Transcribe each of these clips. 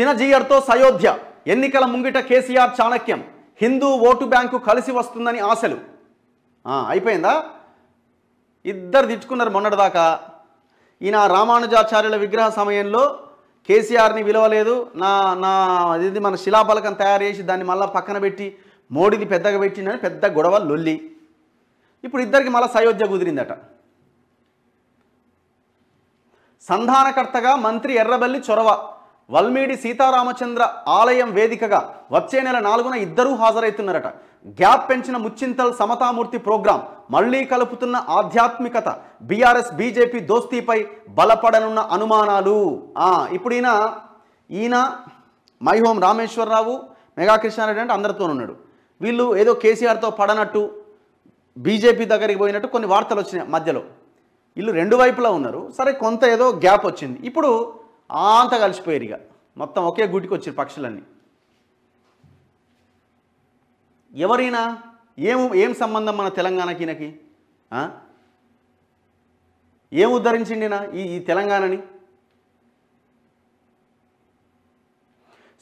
చినజీయర్తో సయోధ్య ఎన్నికల ముంగిట కేసీఆర్ చాణక్యం హిందూ ఓటు బ్యాంకు కలిసి వస్తుందని ఆశలు అయిపోయిందా ఇద్దరు తిట్టుకున్నారు మొన్నటిదాకా ఈయన రామానుజాచార్యుల విగ్రహ సమయంలో కేసీఆర్ని విలువలేదు నా నా ఇది మన శిలాఫలకం తయారు చేసి దాన్ని మళ్ళీ పక్కన పెట్టి మోడీది పెద్దగా పెట్టిందని పెద్ద గొడవ లొల్లి ఇప్పుడు ఇద్దరికి మళ్ళీ సయోధ్య కుదిరిందట సంధానకర్తగా మంత్రి ఎర్రబల్లి చొరవ వల్మీడి సీతారామచంద్ర ఆలయం వేదికగా వచ్చే నెల నాలుగున ఇద్దరూ హాజరవుతున్నారట గ్యాప్ పెంచిన ముచ్చింతల్ సమతామూర్తి ప్రోగ్రాం మళ్లీ కలుపుతున్న ఆధ్యాత్మికత బీఆర్ఎస్ బీజేపీ దోస్తీపై బలపడనున్న అనుమానాలు ఇప్పుడు ఈయన ఈయన మైహోం రామేశ్వరరావు మెగా కృష్ణారెడ్డి అంటే అందరితో ఉన్నాడు వీళ్ళు ఏదో కేసీఆర్తో పడనట్టు బీజేపీ దగ్గరికి పోయినట్టు కొన్ని వార్తలు వచ్చినాయి మధ్యలో వీళ్ళు రెండు వైపులా ఉన్నారు సరే కొంత ఏదో గ్యాప్ వచ్చింది ఇప్పుడు అంత కలిసిపోయారు ఇక మొత్తం ఒకే గుటికి వచ్చారు పక్షులన్నీ ఎవరైనా ఏం ఏం సంబంధం మన తెలంగాణకి ఏం ఉద్ధరించిండినా ఈ ఈ తెలంగాణని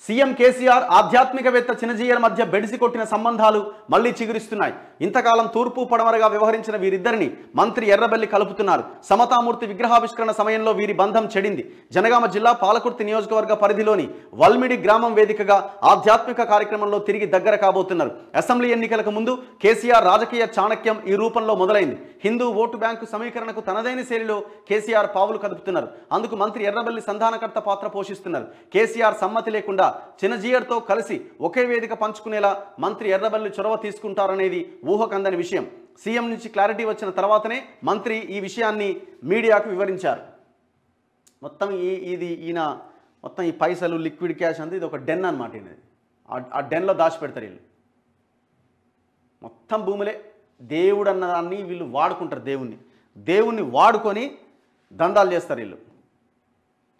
సీఎం కేసీఆర్ ఆధ్యాత్మికవేత్త చినజీయర్ మధ్య బెడిసి కొట్టిన సంబంధాలు మళ్లీ చిగురిస్తున్నాయి ఇంతకాలం తూర్పు పడమరగా వ్యవహరించిన వీరిద్దరిని మంత్రి ఎర్రబెల్లి కలుపుతున్నారు సమతామూర్తి విగ్రహావిష్కరణ సమయంలో వీరి బంధం చెడింది జనగామ జిల్లా పాలకుర్తి నియోజకవర్గ పరిధిలోని వల్మిడి గ్రామం వేదికగా ఆధ్యాత్మిక కార్యక్రమంలో తిరిగి దగ్గర కాబోతున్నారు అసెంబ్లీ ఎన్నికలకు ముందు కేసీఆర్ రాజకీయ చాణక్యం ఈ రూపంలో మొదలైంది హిందూ ఓటు బ్యాంకు సమీకరణకు తనదైన శైలిలో కేసీఆర్ పావులు కదుపుతున్నారు అందుకు మంత్రి ఎర్రబెల్లి సంధానకర్త పాత్ర పోషిస్తున్నారు కేసీఆర్ సమ్మతి లేకుండా కాకుండా చిన్నజీయర్తో కలిసి ఒకే వేదిక పంచుకునేలా మంత్రి ఎర్రబల్లి చొరవ తీసుకుంటారనేది ఊహకందని విషయం సీఎం నుంచి క్లారిటీ వచ్చిన తర్వాతనే మంత్రి ఈ విషయాన్ని మీడియాకు వివరించారు మొత్తం ఈ ఇది ఈయన మొత్తం ఈ పైసలు లిక్విడ్ క్యాష్ అంతా ఇది ఒక డెన్ అనమాట ఇది ఆ డెన్లో దాచిపెడతారు వీళ్ళు మొత్తం భూములే దేవుడు అన్నదాన్ని వీళ్ళు వాడుకుంటారు దేవుణ్ణి దేవుణ్ణి వాడుకొని దందాలు చేస్తారు వీళ్ళు